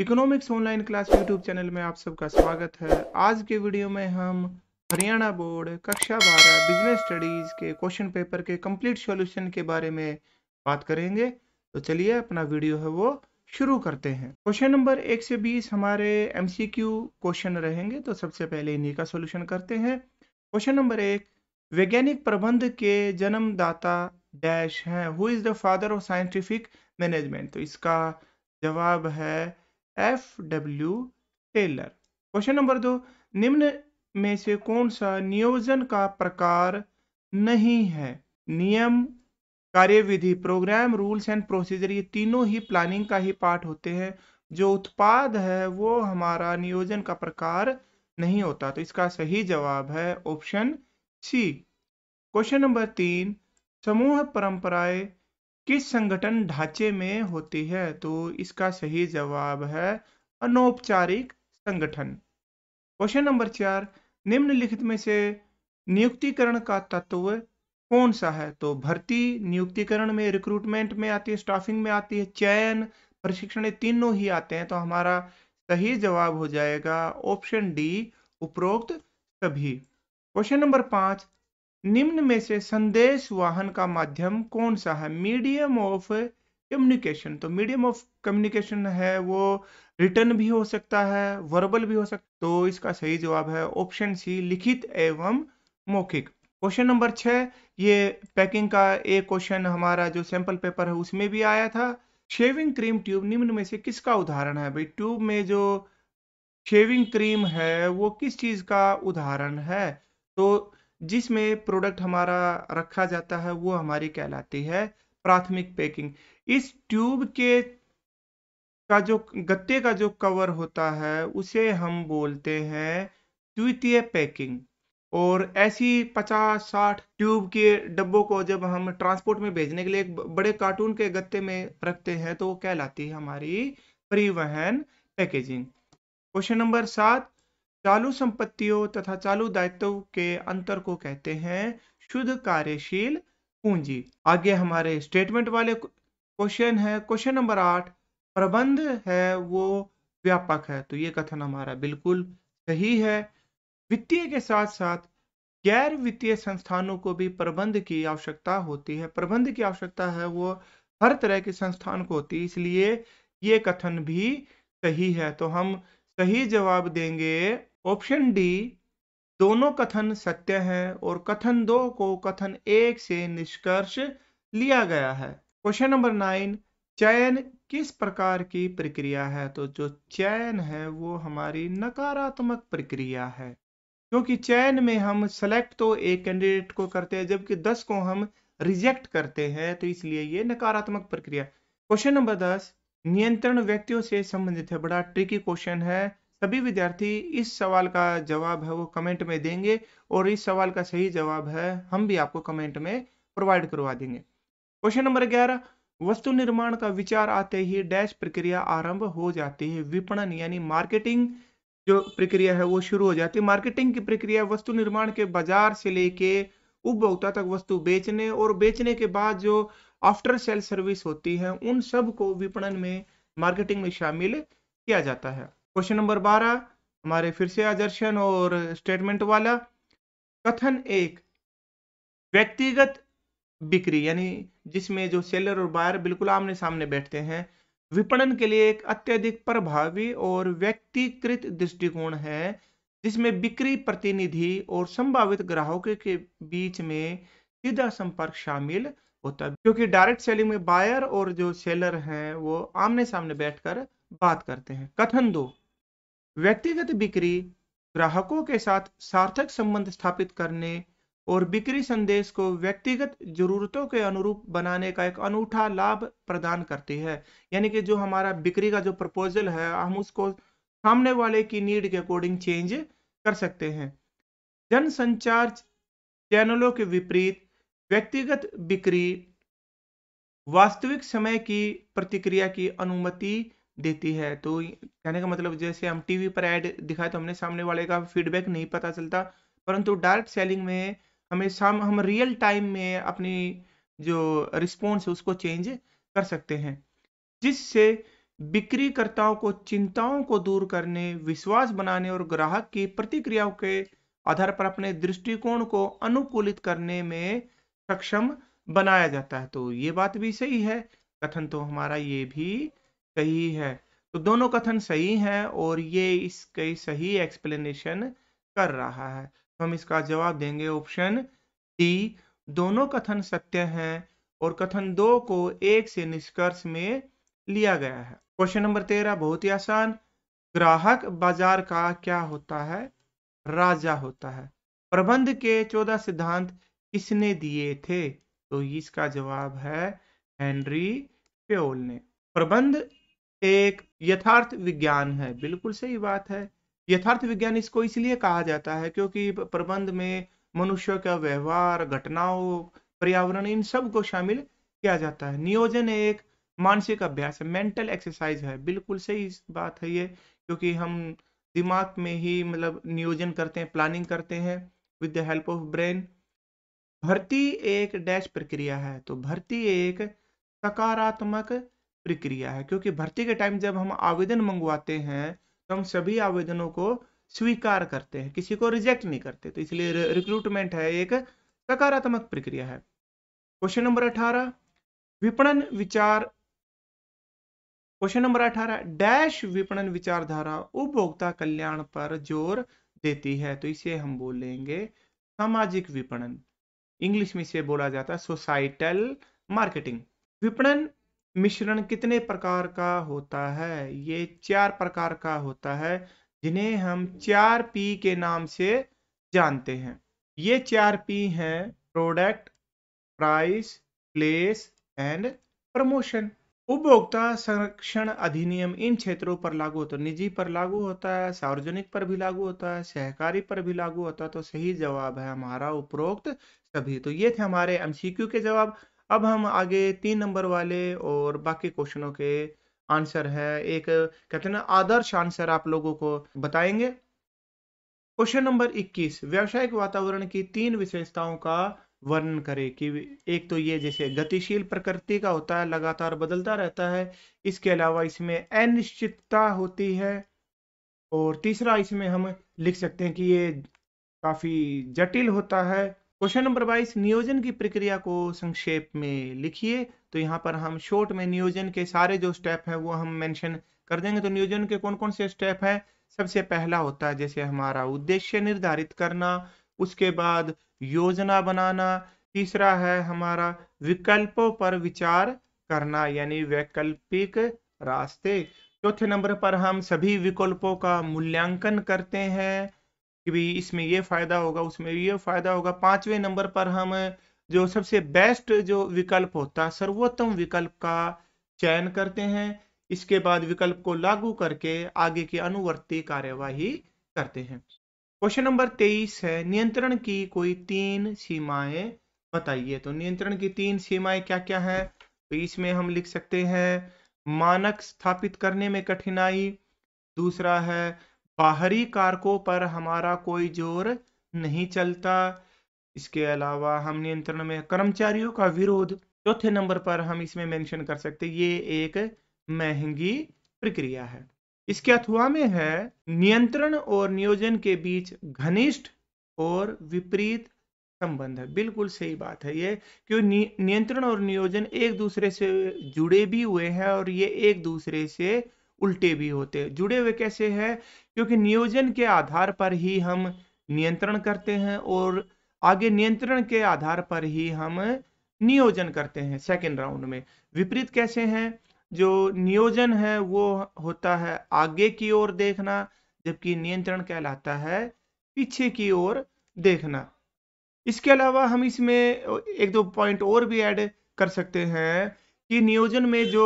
economics online class YouTube channel में आप सबका स्वागत है आज के वीडियो में हम हरियाणा बोर्ड कक्षा बारह बिजनेस स्टडीज के क्वेश्चन पेपर के कंप्लीट सॉल्यूशन के बारे में बात करेंगे तो चलिए अपना वीडियो है वो शुरू करते हैं क्वेश्चन नंबर एक से बीस हमारे एम क्वेश्चन रहेंगे तो सबसे पहले इन्हीं का सोल्यूशन करते हैं क्वेश्चन नंबर एक वैज्ञानिक प्रबंध के जन्मदाता डैश हैं who is the father of scientific management तो इसका जवाब है F W Taylor question number दो निम्न में से कौन सा नियोजन का प्रकार नहीं है नियम कार्यविधि प्रोग्राम रूल्स एंड प्रोसीजर ये तीनों ही प्लानिंग का ही पार्ट होते हैं जो उत्पाद है वो हमारा नियोजन का प्रकार नहीं होता तो इसका सही जवाब है ऑप्शन सी क्वेश्चन नंबर तीन समूह परंपराएं किस संगठन ढांचे में होती है तो इसका सही जवाब है अनौपचारिक संगठन क्वेश्चन नंबर चार निम्नलिखित में से नियुक्तिकरण का तत्व कौन सा है तो भर्ती नियुक्तिकरण में रिक्रूटमेंट में आती है स्टाफिंग में आती है चयन प्रशिक्षण ये तीनों ही आते हैं तो हमारा सही जवाब हो जाएगा ऑप्शन डी उपरोक्त सभी क्वेश्चन नंबर पांच निम्न में से संदेश वाहन का माध्यम कौन सा है मीडियम ऑफ कम्युनिकेशन तो मीडियम ऑफ कम्युनिकेशन है वो रिटर्न भी हो सकता है वर्बल भी हो सकता तो इसका सही जवाब है ऑप्शन सी लिखित एवं मौखिक क्वेश्चन नंबर छह ये पैकिंग का एक क्वेश्चन हमारा जो सैंपल पेपर है उसमें भी आया था शेविंग क्रीम ट्यूब निम्न में से किसका उदाहरण है भाई ट्यूब में जो शेविंग क्रीम है वो किस चीज़ का उदाहरण है तो जिसमें प्रोडक्ट हमारा रखा जाता है वो हमारी कहलाती है प्राथमिक पैकिंग इस ट्यूब के का जो गत्ते का जो कवर होता है उसे हम बोलते हैं द्वितीय पैकिंग और ऐसी 50-60 ट्यूब के डब्बों को जब हम ट्रांसपोर्ट में भेजने के लिए एक बड़े कार्टून के गत्ते में रखते हैं तो वो कहलाती है हमारी परिवहन पैकेजिंग क्वेश्चन नंबर सात चालू संपत्तियों तथा चालू दायित्व के अंतर को कहते हैं शुद्ध कार्यशील पूंजी आगे हमारे स्टेटमेंट वाले क्वेश्चन है क्वेश्चन नंबर आठ प्रबंध है वो व्यापक है तो ये कथन हमारा बिल्कुल सही है वित्तीय के साथ साथ गैर वित्तीय संस्थानों को भी प्रबंध की आवश्यकता होती है प्रबंध की आवश्यकता है वो हर तरह के संस्थान को होती है इसलिए ये कथन भी सही है तो हम सही जवाब देंगे ऑप्शन डी दोनों कथन सत्य है और कथन दो को कथन एक से निष्कर्ष लिया गया है क्वेश्चन नंबर नाइन चयन किस प्रकार की प्रक्रिया है तो जो चयन है वो हमारी नकारात्मक प्रक्रिया है क्योंकि चयन में हम सेलेक्ट तो एक कैंडिडेट को करते हैं जबकि दस को हम रिजेक्ट करते हैं तो इसलिए ये नकारात्मक प्रक्रिया क्वेश्चन नंबर दस नियंत्रण व्यक्तियों से संबंधित है बड़ा ट्रिकी क्वेश्चन है सभी विद्यार्थी इस सवाल का जवाब है वो कमेंट में देंगे और इस सवाल का सही जवाब है हम भी आपको कमेंट में प्रोवाइड करवा देंगे क्वेश्चन नंबर ग्यारह वस्तु निर्माण का विचार आते ही डैश प्रक्रिया आरंभ हो जाती है विपणन यानी मार्केटिंग जो प्रक्रिया है वो शुरू हो जाती है मार्केटिंग की प्रक्रिया वस्तु निर्माण के बाजार से लेके उपभोक्ता तक वस्तु बेचने और बेचने के बाद जो आफ्टर सेल सर्विस होती है उन सब को विपणन में मार्केटिंग में शामिल किया जाता है क्वेश्चन नंबर बारह हमारे फिर से आदर्शन और स्टेटमेंट वाला कथन एक व्यक्तिगत बिक्री यानी जिसमें जो सेलर और बायर बिल्कुल आमने सामने बैठते हैं विपणन के लिए एक अत्यधिक प्रभावी और व्यक्तिकृत दृष्टिकोण है जिसमें बिक्री प्रतिनिधि और संभावित ग्राहकों के बीच में सीधा संपर्क शामिल होता है क्योंकि डायरेक्ट सेलिंग में बायर और जो सेलर हैं वो आमने सामने बैठकर बात करते हैं कथन दो व्यक्तिगत बिक्री ग्राहकों के साथ सार्थक संबंध स्थापित करने और बिक्री संदेश को व्यक्तिगत जरूरतों के अनुरूप बनाने का एक अनूठा लाभ प्रदान करती है यानी कि जो हमारा बिक्री का जो प्रपोजल है हम उसको सामने वाले की नीड के अकॉर्डिंग चेंज कर सकते हैं जनसंचार चैनलों के विपरीत व्यक्तिगत बिक्री वास्तविक समय की प्रतिक्रिया की अनुमति देती है तो कहने का मतलब जैसे हम टीवी पर ऐड दिखाए तो हमने सामने वाले का फीडबैक नहीं पता चलता परंतु डायरेक्ट सेलिंग में हमें साम हम रियल टाइम में अपनी जो रिस्पॉन्स है उसको चेंज कर सकते हैं जिससे बिक्रीकर्ताओं को चिंताओं को दूर करने विश्वास बनाने और ग्राहक की प्रतिक्रियाओं के आधार पर अपने दृष्टिकोण को अनुकूलित करने में सक्षम बनाया जाता है तो ये बात भी सही है कथन तो हमारा ये भी सही है तो दोनों कथन सही हैं और ये इसके सही एक्सप्लेनेशन कर रहा है तो हम इसका जवाब देंगे ऑप्शन डी दोनों कथन सत्य हैं और कथन दो को एक से निष्कर्ष में लिया गया है क्वेश्चन नंबर तेरह बहुत ही आसान ग्राहक बाजार का क्या होता है राजा होता है प्रबंध के चौदह सिद्धांत किसने दिए थे तो इसका जवाब है हेनरी प्योल ने प्रबंध एक यथार्थ विज्ञान है बिल्कुल सही बात है यथार्थ विज्ञान इसको इसलिए कहा जाता है क्योंकि प्रबंध में मनुष्य का व्यवहार घटनाओं पर्यावरण इन सब को शामिल किया जाता है नियोजन एक मानसिक अभ्यास है मेंटल एक्सरसाइज है बिल्कुल सही बात है ये क्योंकि हम दिमाग में ही मतलब नियोजन करते हैं प्लानिंग करते हैं with the help of brain भर्ती एक डैश प्रक्रिया है तो भर्ती एक सकारात्मक प्रक्रिया है क्योंकि भर्ती के टाइम जब हम आवेदन मंगवाते हैं तो हम सभी आवेदनों को स्वीकार करते हैं किसी को रिजेक्ट नहीं करते तो इसलिए रिक्रूटमेंट है एक सकारात्मक प्रक्रिया है क्वेश्चन नंबर अठारह विपणन विचार क्वेश्चन नंबर अठारह डैश विपणन विचारधारा उपभोक्ता कल्याण पर जोर देती है तो इसे हम बोलेंगे सामाजिक विपणन इंग्लिश में इसे बोला जाता है सोसाइटल मार्केटिंग विपणन मिश्रण कितने प्रकार का होता है ये चार प्रकार का होता है जिन्हें हम चार पी के नाम से जानते हैं ये चार पी हैं product price place and promotion उपभोक्ता संरक्षण अधिनियम इन क्षेत्रों पर लागू होता है निजी पर लागू होता है सार्वजनिक पर भी लागू होता है सहकारी पर भी लागू होता है तो सही जवाब है हमारा उपरोक्त सभी तो ये थे हमारे एमसीक्यू के जवाब अब हम आगे तीन नंबर वाले और बाकी क्वेश्चनों के आंसर है एक कहते हैं ना आदर्श आंसर आप लोगों को बताएंगे क्वेश्चन नंबर 21 व्यावसायिक वातावरण की तीन विशेषताओं का वर्णन करें कि एक तो ये जैसे गतिशील प्रकृति का होता है लगातार बदलता रहता है इसके अलावा इसमें अनिश्चितता होती है और तीसरा इसमें हम लिख सकते हैं कि ये काफी जटिल होता है क्वेश्चन नंबर 22 नियोजन की प्रक्रिया को संक्षेप में लिखिए तो यहाँ पर हम शॉर्ट में नियोजन के सारे जो स्टेप हैं वो हम मेंशन कर देंगे तो नियोजन के कौन कौन से स्टेप हैं सबसे पहला होता है जैसे हमारा उद्देश्य निर्धारित करना उसके बाद योजना बनाना तीसरा है हमारा विकल्पों पर विचार करना यानी वैकल्पिक रास्ते चौथे नंबर पर हम सभी विकल्पों का मूल्यांकन करते हैं कि भाई इसमें ये फ़ायदा होगा उसमें ये फ़ायदा होगा पांचवें नंबर पर हम जो सबसे बेस्ट जो विकल्प होता है सर्वोत्तम विकल्प का चयन करते हैं इसके बाद विकल्प को लागू करके आगे की अनुवर्ती कार्यवाही करते हैं क्वेश्चन नंबर तेईस है नियंत्रण की कोई तीन सीमाएं बताइए तो नियंत्रण की तीन सीमाएं क्या क्या है तो इसमें हम लिख सकते हैं मानक स्थापित करने में कठिनाई दूसरा है बाहरी कारकों पर हमारा कोई जोर नहीं चलता इसके अलावा हम नियंत्रण में कर्मचारियों का विरोध चौथे नंबर पर हम इसमें मेंशन कर सकते ये एक महंगी प्रक्रिया है इसके अथवा में है नियंत्रण और नियोजन के बीच घनिष्ठ और विपरीत संबंध है बिल्कुल सही बात है ये क्यों नियंत्रण और नियोजन एक दूसरे से जुड़े भी हुए हैं और ये एक दूसरे से उल्टे भी होते हैं जुड़े हुए कैसे हैं क्योंकि नियोजन के आधार पर ही हम नियंत्रण करते हैं और आगे नियंत्रण के आधार पर ही हम नियोजन करते हैं सेकेंड राउंड में विपरीत कैसे हैं जो नियोजन है वो होता है आगे की ओर देखना जबकि नियंत्रण कहलाता है पीछे की ओर देखना इसके अलावा हम इसमें एक दो पॉइंट और भी ऐड कर सकते हैं कि नियोजन में जो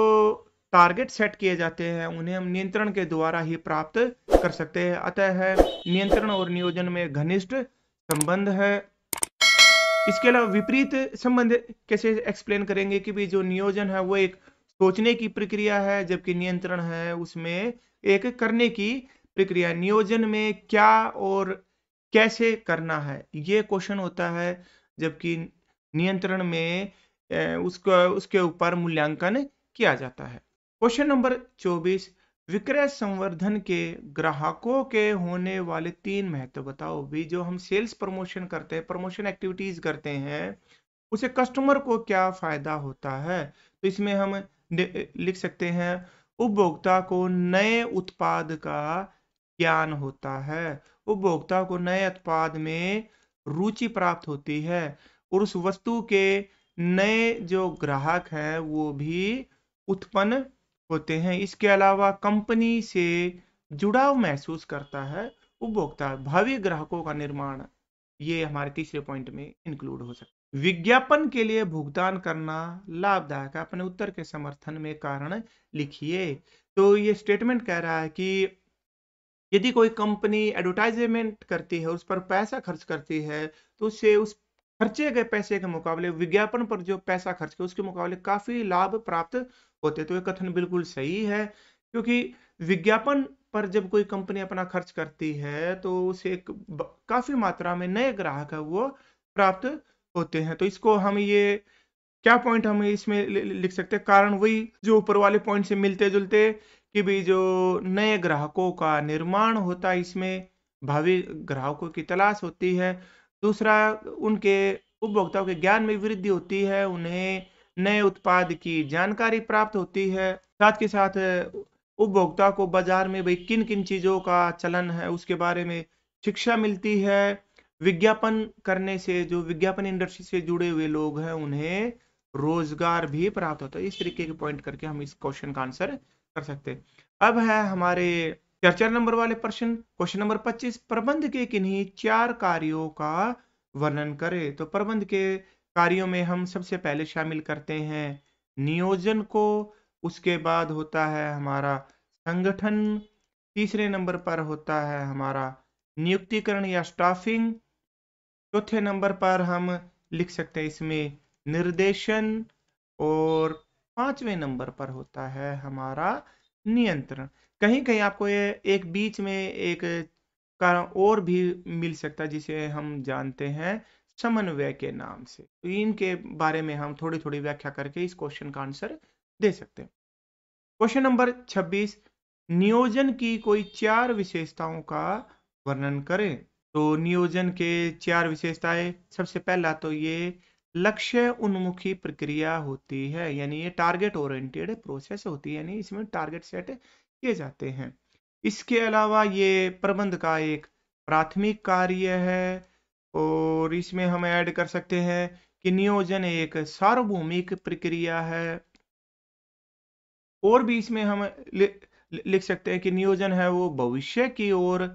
टारगेट सेट किए जाते हैं उन्हें हम नियंत्रण के द्वारा ही प्राप्त कर सकते हैं अतः है नियंत्रण और नियोजन में घनिष्ठ संबंध है इसके अलावा विपरीत संबंध कैसे एक्सप्लेन करेंगे कि भी जो नियोजन है वो एक सोचने की प्रक्रिया है जबकि नियंत्रण है उसमें एक करने की प्रक्रिया नियोजन में क्या और कैसे करना है ये क्वेश्चन होता है जबकि नियंत्रण में उसका उसके ऊपर मूल्यांकन किया जाता है क्वेश्चन नंबर 24 विक्रय संवर्धन के ग्राहकों के होने वाले तीन महत्व बताओ भी जो हम सेल्स प्रमोशन करते हैं प्रमोशन एक्टिविटीज करते हैं उसे कस्टमर को क्या फायदा होता है तो इसमें हम लिख सकते हैं उपभोक्ता को नए उत्पाद का ज्ञान होता है उपभोक्ता को नए उत्पाद में रुचि प्राप्त होती है और उस वस्तु के नए जो ग्राहक हैं वो भी उत्पन्न होते हैं इसके अलावा कंपनी से जुड़ाव महसूस करता है उपभोक्ता भावी ग्राहकों का निर्माण ये हमारे तीसरे पॉइंट में इंक्लूड हो सकता है विज्ञापन के लिए भुगतान करना लाभदायक है अपने उत्तर के समर्थन में कारण लिखिए तो ये स्टेटमेंट कह रहा है कि यदि कोई कंपनी एडवर्टाइजमेंट करती है उस पर पैसा खर्च करती है तो उससे उस खर्चे गए पैसे के मुकाबले विज्ञापन पर जो पैसा खर्च किया उसके मुकाबले काफी लाभ प्राप्त होते तो ये कथन बिल्कुल सही है क्योंकि विज्ञापन पर जब कोई कंपनी अपना खर्च करती है तो उसे एक काफी मात्रा में नए ग्राहक है वो प्राप्त होते हैं तो इसको हम ये क्या पॉइंट हम इसमें लिख सकते हैं कारण वही जो ऊपर वाले पॉइंट से मिलते जुलते कि भी जो नए ग्राहकों का निर्माण होता है इसमें भावी ग्राहकों की तलाश होती है दूसरा उनके उपभोक्ताओं के ज्ञान में वृद्धि होती है उन्हें नए उत्पाद की जानकारी प्राप्त होती है साथ के साथ उपभोक्ता को बाजार में भाई किन किन चीज़ों का चलन है उसके बारे में शिक्षा मिलती है विज्ञापन करने से जो विज्ञापन इंडस्ट्री से जुड़े हुए लोग हैं उन्हें रोजगार भी प्राप्त होता है इस तरीके के पॉइंट करके हम इस क्वेश्चन का आंसर कर सकते हैं अब है हमारे चर्चा नंबर वाले प्रश्न क्वेश्चन नंबर 25 प्रबंध के किन्हीं चार कार्यों का वर्णन करें तो प्रबंध के कार्यों में हम सबसे पहले शामिल करते हैं नियोजन को उसके बाद होता है हमारा संगठन तीसरे नंबर पर होता है हमारा नियुक्तिकरण या स्टाफिंग चौथे नंबर पर हम लिख सकते हैं इसमें निर्देशन और पांचवें नंबर पर होता है हमारा नियंत्रण कहीं कहीं आपको ये एक बीच में एक कारण और भी मिल सकता है जिसे हम जानते हैं समन्वय के नाम से तो इनके बारे में हम थोड़ी थोड़ी व्याख्या करके इस क्वेश्चन का आंसर दे सकते हैं क्वेश्चन नंबर 26 नियोजन की कोई चार विशेषताओं का वर्णन करें तो नियोजन के चार विशेषताएं सबसे पहला तो ये लक्ष्य उन्मुखी प्रक्रिया होती है यानी ये टारगेट ओरिएंटेड प्रोसेस होती है यानी इसमें टारगेट सेट किए जाते हैं इसके अलावा ये प्रबंध का एक प्राथमिक कार्य है और इसमें हम ऐड कर सकते हैं कि नियोजन एक सार्वभौमिक प्रक्रिया है और भी इसमें हम लिख सकते हैं कि नियोजन है वो भविष्य की ओर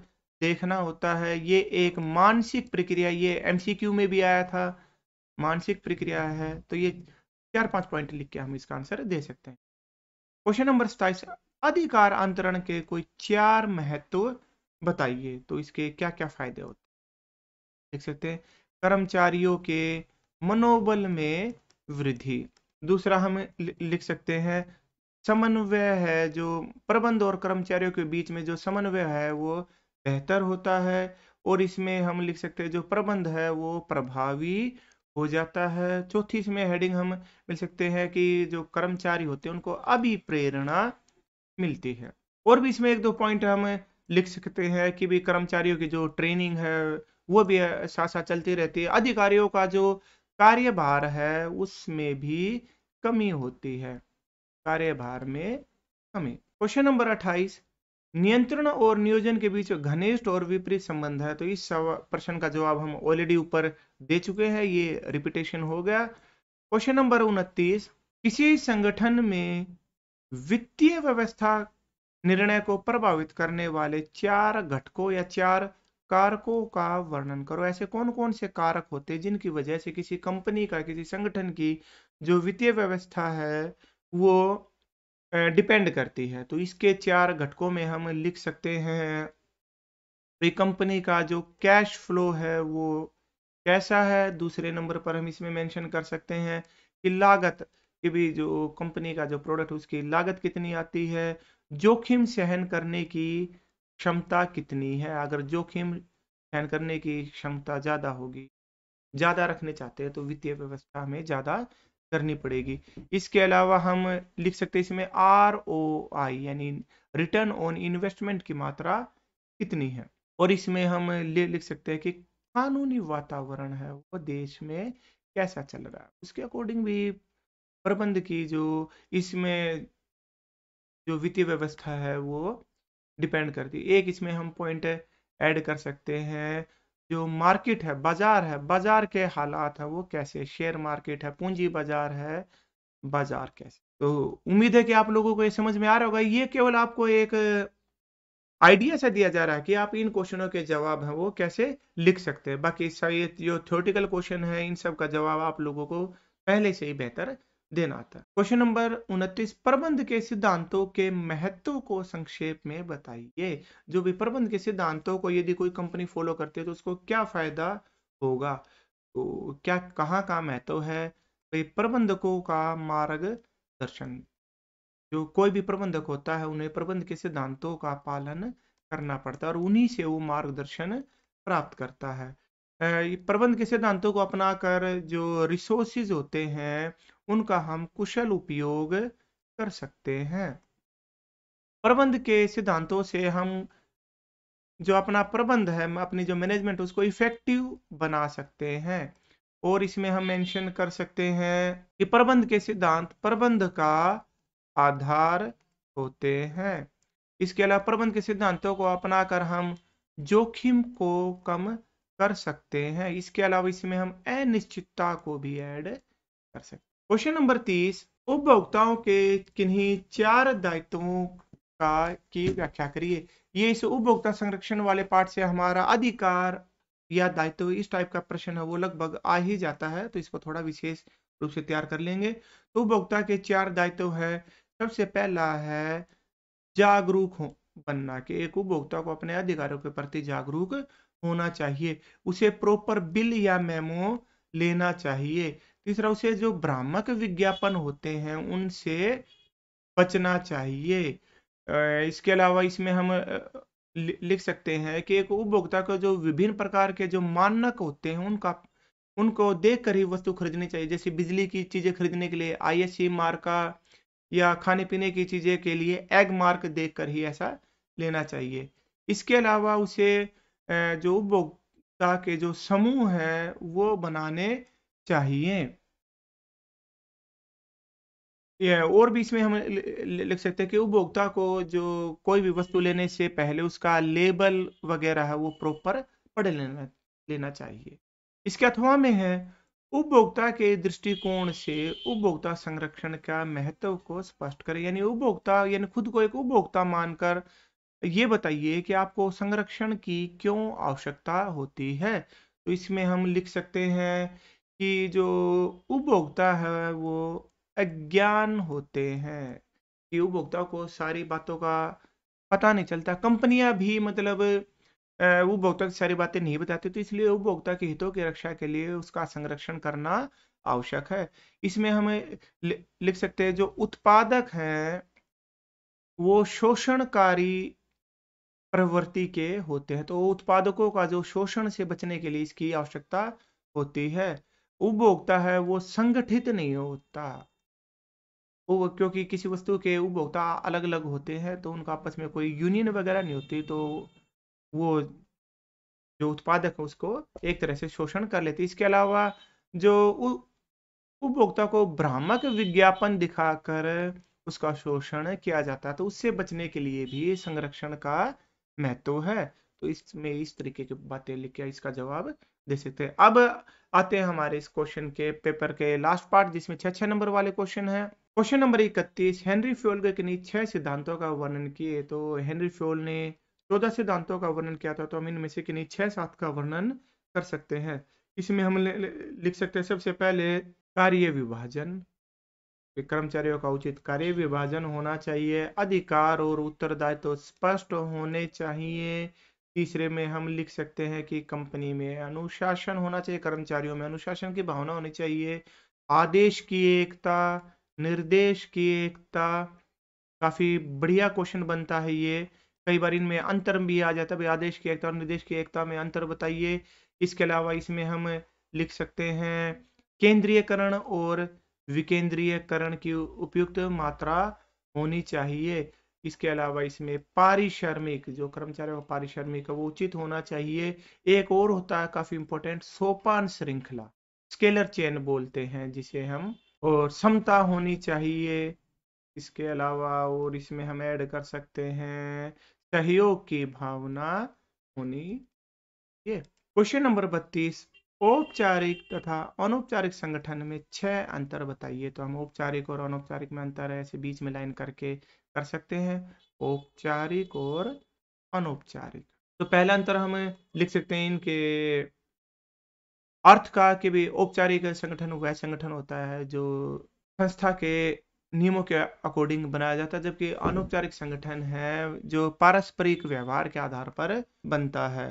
देखना होता है ये एक मानसिक प्रक्रिया ये एमसीक्यू में भी आया था मानसिक प्रक्रिया है तो ये चार पांच पॉइंट लिख के हम इसका आंसर दे सकते हैं क्वेश्चन नंबर सताइस अधिकार अंतरण के कोई चार महत्व बताइए तो इसके क्या क्या फायदे होते देख सकते हैं कर्मचारियों के मनोबल में वृद्धि दूसरा हम लिख सकते हैं समन्वय है जो प्रबंध और कर्मचारियों के बीच में जो समन्वय है वो बेहतर होता है और इसमें हम लिख सकते हैं जो प्रबंध है वो प्रभावी हो जाता है चौथी इसमें हेडिंग हम मिल सकते हैं कि जो कर्मचारी होते हैं उनको अभिप्रेरणा मिलती है और भी इसमें एक दो पॉइंट हम लिख सकते हैं कि भी कर्मचारियों की जो ट्रेनिंग है वो भी साथ साथ चलती रहती है अधिकारियों का जो कार्यभार है उसमें भी कमी होती है कार्यभार में कमी क्वेश्चन नंबर अट्ठाईस नियंत्रण और नियोजन के बीच घनिष्ठ और विपरीत संबंध है तो इस प्रश्न का जवाब हम ऑलरेडी ऊपर दे चुके हैं ये रिपीटेशन हो गया क्वेश्चन नंबर उनतीस किसी संगठन में वित्तीय व्यवस्था निर्णय को प्रभावित करने वाले चार घटकों या चार कारकों का वर्णन करो ऐसे कौन कौन से कारक होते हैं जिनकी वजह से किसी कंपनी का किसी संगठन की जो वित्तीय व्यवस्था है वो डिपेंड करती है तो इसके चार घटकों में हम लिख सकते हैं तो कंपनी का जो कैश फ्लो है वो कैसा है दूसरे नंबर पर हम इसमें मेंशन कर सकते हैं कि लागत कि भी जो कंपनी का जो प्रोडक्ट उसकी लागत कितनी आती है जोखिम सहन करने की क्षमता कितनी है अगर जोखिम सहन करने की क्षमता ज़्यादा होगी ज़्यादा रखने चाहते हैं तो वित्तीय व्यवस्था हमें ज़्यादा करनी पड़ेगी इसके अलावा हम लिख सकते हैं इसमें आर ओ आई यानी रिटर्न ऑन इन्वेस्टमेंट की मात्रा कितनी है और इसमें हम ले लिख सकते हैं कि कानूनी वातावरण है वो देश में कैसा चल रहा है उसके अकॉर्डिंग भी प्रबंध की जो इसमें जो वित्तीय व्यवस्था है वो डिपेंड करती है एक इसमें हम पॉइंट ऐड कर सकते हैं जो मार्केट है बाजार है बाजार के हालात है वो कैसे शेयर मार्केट है पूंजी बाजार है बाजार कैसे तो उम्मीद है कि आप लोगों को ये समझ में आ रहा होगा ये केवल आपको एक आइडिया से दिया जा रहा है कि आप इन क्वेश्चनों के जवाब हैं वो कैसे लिख सकते हैं बाकी ये जो थ्योरेटिकल क्वेश्चन है इन सब का जवाब आप लोगों को पहले से ही बेहतर देना है क्वेश्चन नंबर उनतीस प्रबंध के सिद्धांतों के महत्व को संक्षेप में बताइए जो भी प्रबंध के सिद्धांतों को यदि कोई कंपनी फॉलो करती है तो उसको क्या फायदा होगा तो क्या कहाँ का महत्व है प्रबंधकों का मार्गदर्शन जो कोई भी प्रबंधक होता है उन्हें प्रबंध के सिद्धांतों का पालन करना पड़ता है और उन्हीं से वो मार्गदर्शन प्राप्त करता है प्रबंध के सिद्धांतों को अपनाकर जो रिसोर्सेज होते हैं उनका हम कुशल उपयोग कर सकते हैं प्रबंध के सिद्धांतों से हम जो अपना प्रबंध है अपनी जो मैनेजमेंट उसको इफेक्टिव बना सकते हैं और इसमें हम मेंशन कर सकते हैं कि प्रबंध के सिद्धांत प्रबंध का आधार होते हैं इसके अलावा प्रबंध के सिद्धांतों को अपनाकर हम जोखिम को कम कर सकते हैं इसके अलावा इसमें हम अनिश्चितता को भी ऐड कर सकते हैं क्वेश्चन नंबर तीस उपभोक्ताओं के किन्हीं चार दायित्वों का की व्याख्या करिए ये इस उपभोक्ता संरक्षण वाले पार्ट से हमारा अधिकार या दायित्व इस टाइप का प्रश्न है वो लगभग आ ही जाता है तो इसको थोड़ा विशेष रूप से तैयार कर लेंगे तो उपभोक्ता के चार दायित्व है सबसे पहला है जागरूक हो बनना के एक उपभोक्ता को अपने अधिकारों के प्रति जागरूक होना चाहिए उसे प्रॉपर बिल या मेमो लेना चाहिए तीसरा उसे जो भ्रामक विज्ञापन होते हैं उनसे बचना चाहिए इसके अलावा इसमें हम लिख सकते हैं कि एक उपभोक्ता को जो विभिन्न प्रकार के जो मानक होते हैं उनका उनको देख कर ही वस्तु खरीदनी चाहिए जैसे बिजली की चीज़ें खरीदने के लिए आईएससी मार्का या खाने पीने की चीज़ें के लिए एग मार्क देख कर ही ऐसा लेना चाहिए इसके अलावा उसे जो उपभोक्ता के जो समूह है वो बनाने चाहिए या और भी इसमें हम लिख सकते हैं कि उपभोक्ता को जो कोई भी वस्तु लेने से पहले उसका लेबल वगैरह है वो प्रॉपर पढ़ लेना लेना चाहिए इसके अथवा में है उपभोक्ता के दृष्टिकोण से उपभोक्ता संरक्षण का महत्व को स्पष्ट करें यानी उपभोक्ता यानी खुद को एक उपभोक्ता मानकर ये बताइए कि आपको संरक्षण की क्यों आवश्यकता होती है तो इसमें हम लिख सकते हैं कि जो उपभोक्ता है वो अज्ञान होते हैं कि उपभोक्ता को सारी बातों का पता नहीं चलता कंपनियां भी मतलब उपभोक्ता की सारी बातें नहीं बताती तो इसलिए उपभोक्ता के हितों की रक्षा के लिए उसका संरक्षण करना आवश्यक है इसमें हम लिख सकते हैं जो उत्पादक हैं वो शोषणकारी प्रवृत्ति के होते हैं तो उत्पादकों का जो शोषण से बचने के लिए इसकी आवश्यकता होती है उपभोक्ता है वो संगठित नहीं होता क्योंकि किसी वस्तु के उपभोक्ता अलग अलग होते हैं तो उनका आपस में कोई यूनियन वगैरह नहीं होती तो वो जो उत्पादक है उसको एक तरह से शोषण कर लेते इसके अलावा जो उपभोक्ता को भ्रामक विज्ञापन दिखाकर उसका शोषण किया जाता है तो उससे बचने के लिए भी संरक्षण का महत्व है तो इसमें इस तरीके की बातें लिखकर इसका जवाब दे सकते हैं अब आते हैं हमारे इस क्वेश्चन के पेपर के लास्ट पार्ट जिसमें छह छह नंबर वाले क्वेश्चन है क्वेश्चन नंबर इकतीस हेनरी फ्योल के किन्हीं छह सिद्धांतों का वर्णन किए तो हेनरी फ्योल ने चौदह सिद्धांतों का वर्णन किया था तो हम इनमें से किन्हीं छह सात का वर्णन कर सकते हैं इसमें हम लिख सकते हैं सबसे पहले कार्य विभाजन कर्मचारियों का उचित कार्य विभाजन होना चाहिए अधिकार और उत्तरदायित्व तो स्पष्ट होने चाहिए तीसरे में हम लिख सकते हैं कि कंपनी में अनुशासन होना चाहिए कर्मचारियों में अनुशासन की भावना होनी चाहिए आदेश की एकता निर्देश की एकता काफी बढ़िया क्वेश्चन बनता है ये कई बार इनमें अंतर भी आ जाता है आदेश की एकता और निर्देश की एकता में अंतर बताइए इसके अलावा इसमें हम लिख सकते हैं केंद्रीयकरण और विकेंद्रीयकरण की उपयुक्त मात्रा होनी चाहिए इसके अलावा इसमें पारिश्रमिक जो कर्मचारी का पारिश्रमिक है वो उचित होना चाहिए एक और होता है काफी इंपॉर्टेंट सोपान श्रृंखला स्केलर चेन बोलते हैं जिसे हम और समता होनी चाहिए इसके अलावा और इसमें हम ऐड कर सकते हैं सहयोग की भावना होनी ये क्वेश्चन नंबर बत्तीस औपचारिक तथा अनौपचारिक संगठन में छह अंतर बताइए तो हम औपचारिक और अनौपचारिक में अंतर है ऐसे बीच में लाइन करके कर सकते हैं औपचारिक और अनौपचारिक तो पहला अंतर हम लिख सकते हैं इनके अर्थ का कि भी औपचारिक संगठन वह संगठन होता है जो संस्था के नियमों के अकॉर्डिंग बनाया जाता है जबकि अनौपचारिक संगठन है जो पारस्परिक व्यवहार के आधार पर बनता है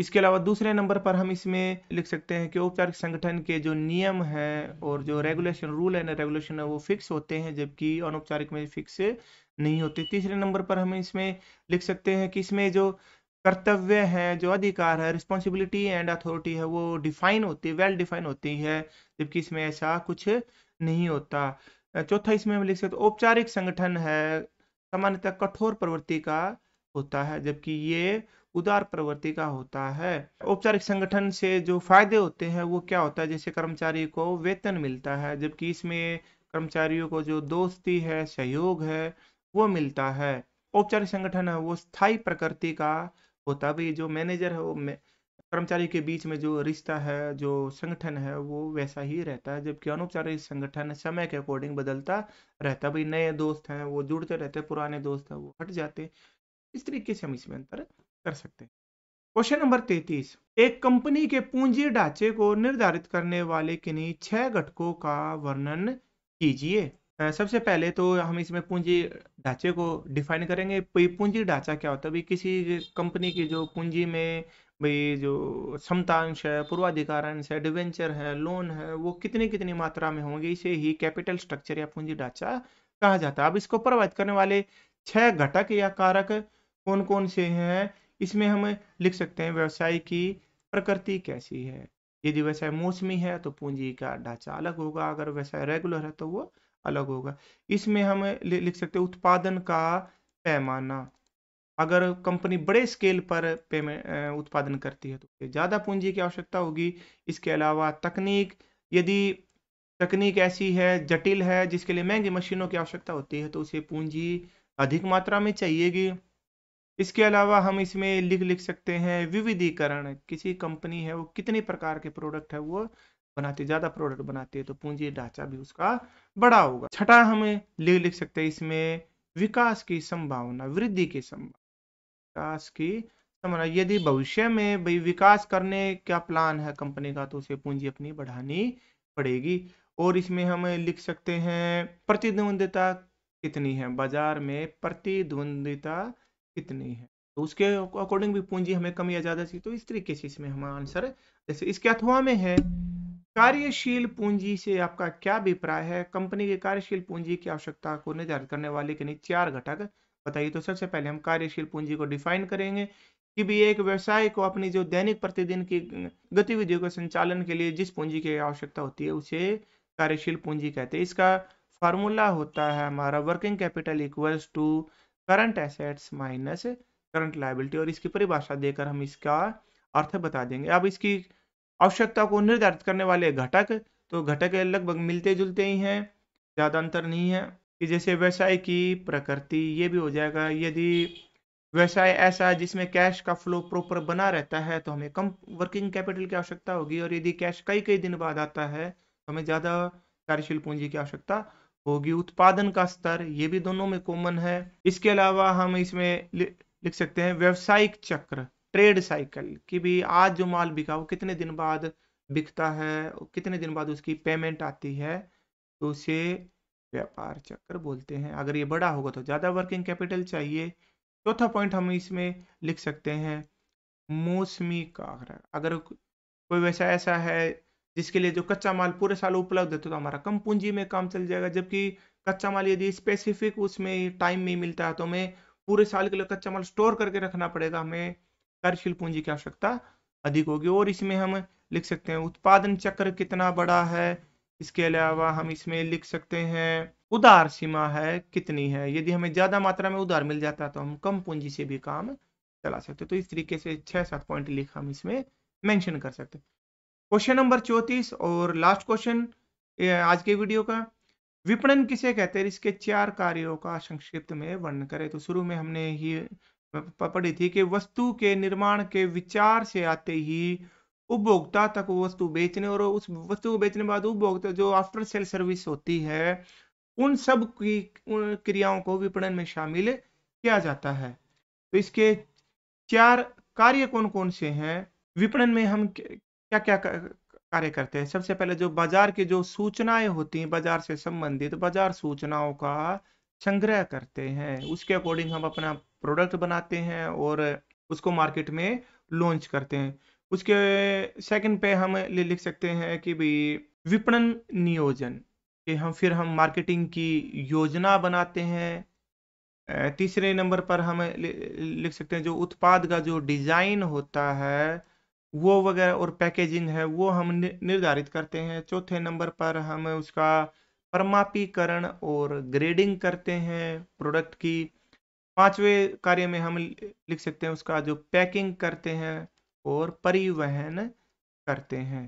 इसके अलावा दूसरे नंबर पर हम इसमें लिख सकते हैं कि औपचारिक संगठन के जो नियम हैं और जो रेगुलेशन रूल एंड रेगुलेशन है वो फिक्स होते हैं जबकि अनौपचारिक में फिक्स नहीं होते तीसरे नंबर पर हम इसमें लिख सकते हैं कि इसमें जो कर्तव्य हैं जो अधिकार है रिस्पॉन्सिबिलिटी एंड अथॉरिटी है वो डिफाइन होती है वेल डिफाइन होती है जबकि इसमें ऐसा कुछ नहीं होता चौथा इसमें हम लिख सकते औपचारिक संगठन है सामान्यतः कठोर प्रवृत्ति का होता है जबकि ये उदार प्रवृत्ति का होता है औपचारिक संगठन से जो फायदे होते हैं वो क्या होता है जैसे कर्मचारी को वेतन मिलता है जबकि इसमें कर्मचारियों को जो दोस्ती है सहयोग है वो मिलता है औपचारिक संगठन है वो स्थायी प्रकृति का होता भी जो मैनेजर है वो कर्मचारी के बीच में जो रिश्ता है जो संगठन है वो वैसा ही रहता है जबकि अनौपचारिक संगठन समय के अकॉर्डिंग बदलता रहता भाई नए दोस्त हैं वो जुड़ते रहते पुराने दोस्त हैं वो हट जाते इस तरीके से हम इसमें अंतर कर सकते हैं क्वेश्चन नंबर तैतीस एक कंपनी के पूंजी ढांचे को निर्धारित करने वाले किन्हीं छह घटकों का वर्णन कीजिए सबसे पहले तो हम इसमें पूंजी ढांचे को डिफाइन करेंगे पूंजी ढांचा क्या होता है भाई किसी कंपनी की जो पूंजी में भाई जो क्षमता अंश है पूर्वाधिकार अंश है डिवेंचर है लोन है वो कितनी कितनी मात्रा में होंगे इसे ही कैपिटल स्ट्रक्चर या पूंजी ढांचा कहा जाता है अब इसको प्रभावित करने वाले छह घटक या कारक कौन कौन से हैं इसमें हम लिख सकते हैं व्यवसाय की प्रकृति कैसी है यदि व्यवसाय मौसमी है तो पूंजी का ढांचा अलग होगा अगर व्यवसाय रेगुलर है तो वो अलग होगा इसमें हम लिख सकते हैं उत्पादन का पैमाना अगर कंपनी बड़े स्केल पर उत्पादन करती है तो ज़्यादा पूंजी की आवश्यकता होगी इसके अलावा तकनीक यदि तकनीक ऐसी है जटिल है जिसके लिए महंगी मशीनों की आवश्यकता होती है तो उसे पूंजी अधिक मात्रा में चाहिएगी इसके अलावा हम इसमें लिख लिख सकते हैं विविधीकरण किसी कंपनी है वो कितने प्रकार के प्रोडक्ट है वो बनाती है ज़्यादा प्रोडक्ट बनाती है तो पूंजी ढांचा भी उसका बड़ा होगा छठा हमें लिख लिख सकते हैं इसमें विकास की संभावना वृद्धि की संभावना विकास की संभावना यदि भविष्य में भाई विकास करने का प्लान है कंपनी का तो उसे पूंजी अपनी बढ़ानी पड़ेगी और इसमें हम लिख सकते हैं प्रतिद्वंदिता कितनी है बाजार में प्रतिद्वंदिता कितनी है तो उसके अकॉर्डिंग भी पूंजी हमें कम या ज्यादा चाहिए तो इस तरीके से इसमें हमारा आंसर जैसे इसके अथवा में है कार्यशील पूंजी से आपका क्या अभिप्राय है कंपनी के कार्यशील पूंजी की आवश्यकता को निर्धारित करने वाले के नहीं चार घटक बताइए तो सबसे पहले हम कार्यशील पूंजी को डिफाइन करेंगे कि भी एक व्यवसाय को अपनी जो दैनिक प्रतिदिन की गतिविधियों के संचालन के लिए जिस पूंजी की आवश्यकता होती है उसे कार्यशील पूंजी कहते हैं इसका फार्मूला होता है हमारा working capital equals to current assets minus current liability और इसकी परिभाषा देकर हम इसका अर्थ बता देंगे अब इसकी आवश्यकता को निर्धारित करने वाले घटक तो घटक लगभग मिलते जुलते ही हैं ज़्यादा अंतर नहीं है कि जैसे व्यवसाय की प्रकृति ये भी हो जाएगा यदि व्यवसाय ऐसा जिसमें कैश का फ्लो प्रॉपर बना रहता है तो हमें कम वर्किंग कैपिटल की आवश्यकता होगी और यदि कैश कई कई दिन बाद आता है तो हमें ज़्यादा कार्यशील पूंजी की आवश्यकता होगी उत्पादन का स्तर ये भी दोनों में कॉमन है इसके अलावा हम इसमें लिख सकते हैं व्यवसायिक चक्र ट्रेड साइकिल कि भी आज जो माल बिका वो कितने दिन बाद बिकता है कितने दिन बाद उसकी पेमेंट आती है तो उसे व्यापार चक्र बोलते हैं अगर ये बड़ा होगा तो ज़्यादा वर्किंग कैपिटल चाहिए चौथा पॉइंट हम इसमें लिख सकते हैं मौसमी का अगर कोई वैसा ऐसा है जिसके लिए जो कच्चा माल पूरे साल उपलब्ध है तो हमारा कम पूंजी में काम चल जाएगा जबकि कच्चा माल यदि स्पेसिफिक उसमें टाइम में मिलता है तो हमें पूरे साल के लिए कच्चा माल स्टोर करके रखना पड़ेगा हमें कार्यशील पूंजी की आवश्यकता अधिक होगी और इसमें हम लिख सकते हैं उत्पादन चक्र कितना बड़ा है इसके अलावा हम इसमें लिख सकते हैं उधार सीमा है कितनी है यदि हमें ज्यादा मात्रा में उधार मिल जाता है तो हम कम पूंजी से भी काम चला सकते तो इस तरीके से छह सात पॉइंट लिख हम इसमें मेंशन कर सकते हैं क्वेश्चन नंबर चौतीस और लास्ट क्वेश्चन आज के वीडियो का विपणन किसे कहते हैं इसके चार कार्यों का संक्षिप्त में वर्णन करें तो शुरू में हमने ही पढ़ी थी कि वस्तु के निर्माण के विचार से आते ही उपभोक्ता तक वस्तु बेचने और उस वस्तु को बेचने के बाद उपभोक्ता जो आफ्टर सेल सर्विस होती है उन सब की उन क्रियाओं को विपणन में शामिल किया जाता है तो इसके चार कार्य कौन कौन से हैं विपणन में हम क्या क्या कार्य करते हैं सबसे पहले जो बाजार की जो सूचनाएं होती हैं बाजार से संबंधित बाजार सूचनाओं का संग्रह करते हैं उसके अकॉर्डिंग हम अपना प्रोडक्ट बनाते हैं और उसको मार्केट में लॉन्च करते हैं उसके सेकंड पे हम लिख सकते हैं कि भाई विपणन नियोजन कि हम फिर हम मार्केटिंग की योजना बनाते हैं तीसरे नंबर पर हम लिख सकते हैं जो उत्पाद का जो डिज़ाइन होता है वो वगैरह और पैकेजिंग है वो हम निर्धारित करते हैं चौथे नंबर पर हम उसका परमापीकरण और ग्रेडिंग करते हैं प्रोडक्ट की पांचवे कार्य में हम लिख सकते हैं उसका जो पैकिंग करते हैं और परिवहन करते हैं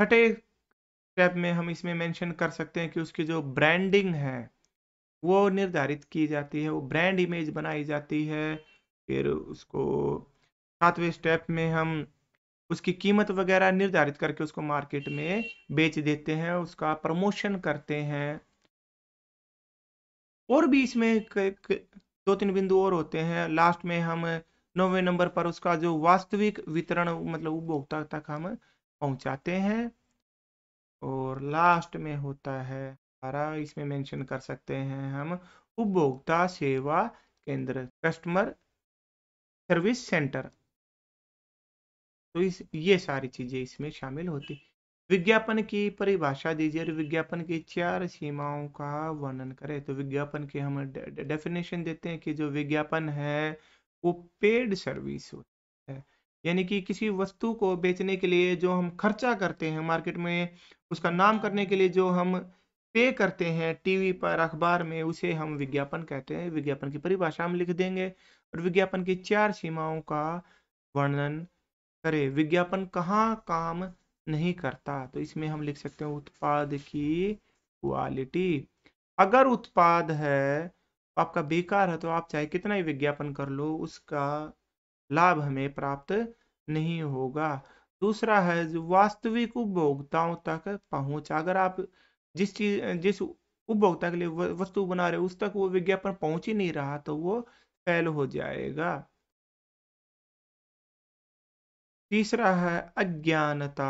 छठे स्टेप में हम इसमें मेंशन कर सकते हैं कि उसकी जो ब्रांडिंग है वो निर्धारित की जाती है वो ब्रांड इमेज बनाई जाती है फिर उसको सातवें स्टेप में हम उसकी कीमत वगैरह निर्धारित करके उसको मार्केट में बेच देते हैं उसका प्रमोशन करते हैं और भी इसमें दो तीन बिंदु और होते हैं लास्ट में हम नौवे नंबर पर उसका जो वास्तविक वितरण मतलब उपभोक्ता तक हम पहुंचाते हैं और लास्ट में होता है हमारा इसमें मेंशन कर सकते हैं हम उपभोक्ता सेवा केंद्र कस्टमर सर्विस सेंटर तो इस ये सारी चीजें इसमें शामिल होती विज्ञापन की परिभाषा दीजिए और विज्ञापन की चार सीमाओं का वर्णन करें तो विज्ञापन के हम डेफिनेशन देते हैं कि जो विज्ञापन है वो पेड सर्विस होती है यानी कि किसी वस्तु को बेचने के लिए जो हम खर्चा करते हैं मार्केट में उसका नाम करने के लिए जो हम पे करते हैं टीवी पर अखबार में उसे हम विज्ञापन कहते हैं विज्ञापन की परिभाषा हम लिख देंगे और विज्ञापन की चार सीमाओं का वर्णन करे विज्ञापन कहाँ काम नहीं करता तो इसमें हम लिख सकते हैं उत्पाद की क्वालिटी अगर उत्पाद है तो आपका बेकार है तो आप चाहे कितना ही विज्ञापन कर लो उसका लाभ हमें प्राप्त नहीं होगा दूसरा है जो वास्तविक उपभोक्ताओं तक पहुंच अगर आप जिस चीज जिस उपभोक्ता के लिए वस्तु बना रहे उस तक वो विज्ञापन पहुंच ही नहीं रहा तो वो फेल हो जाएगा तीसरा है अज्ञानता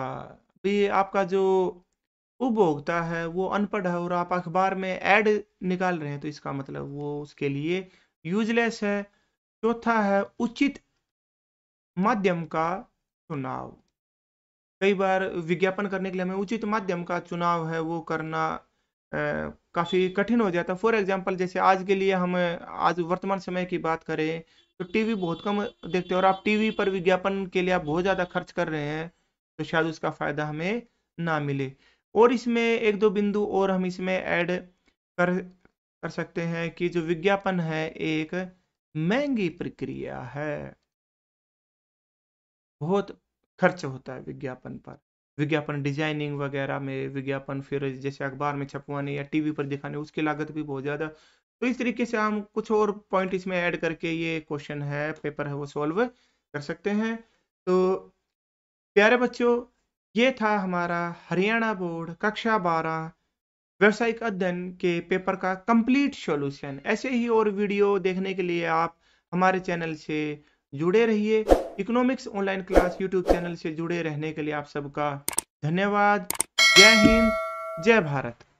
तो ये आपका जो उपभोक्ता है वो अनपढ़ है और आप अखबार में एड निकाल रहे हैं तो इसका मतलब वो उसके लिए यूजलेस है चौथा है उचित माध्यम का चुनाव कई बार विज्ञापन करने के लिए हमें उचित माध्यम का चुनाव है वो करना काफ़ी कठिन हो जाता है फॉर एग्जाम्पल जैसे आज के लिए हम आज वर्तमान समय की बात करें तो टीवी बहुत कम देखते हैं और आप टीवी पर विज्ञापन के लिए आप बहुत ज़्यादा खर्च कर रहे हैं तो शायद उसका फ़ायदा हमें ना मिले और इसमें एक दो बिंदु और हम इसमें ऐड कर कर सकते हैं कि जो विज्ञापन है एक महंगी प्रक्रिया है बहुत खर्च होता है विज्ञापन पर विज्ञापन डिजाइनिंग वगैरह में विज्ञापन फिर जैसे अखबार में छपवाने या टीवी पर दिखाने उसकी लागत भी बहुत ज़्यादा तो इस तरीके से हम कुछ और पॉइंट इसमें ऐड करके ये क्वेश्चन है पेपर है वो सॉल्व कर सकते हैं तो प्यारे बच्चों ये था हमारा हरियाणा बोर्ड कक्षा बारह व्यावसायिक अध्ययन के पेपर का कंप्लीट सॉल्यूशन ऐसे ही और वीडियो देखने के लिए आप हमारे चैनल से जुड़े रहिए economics online class YouTube channel से जुड़े रहने के लिए आप सबका धन्यवाद जय हिंद जय भारत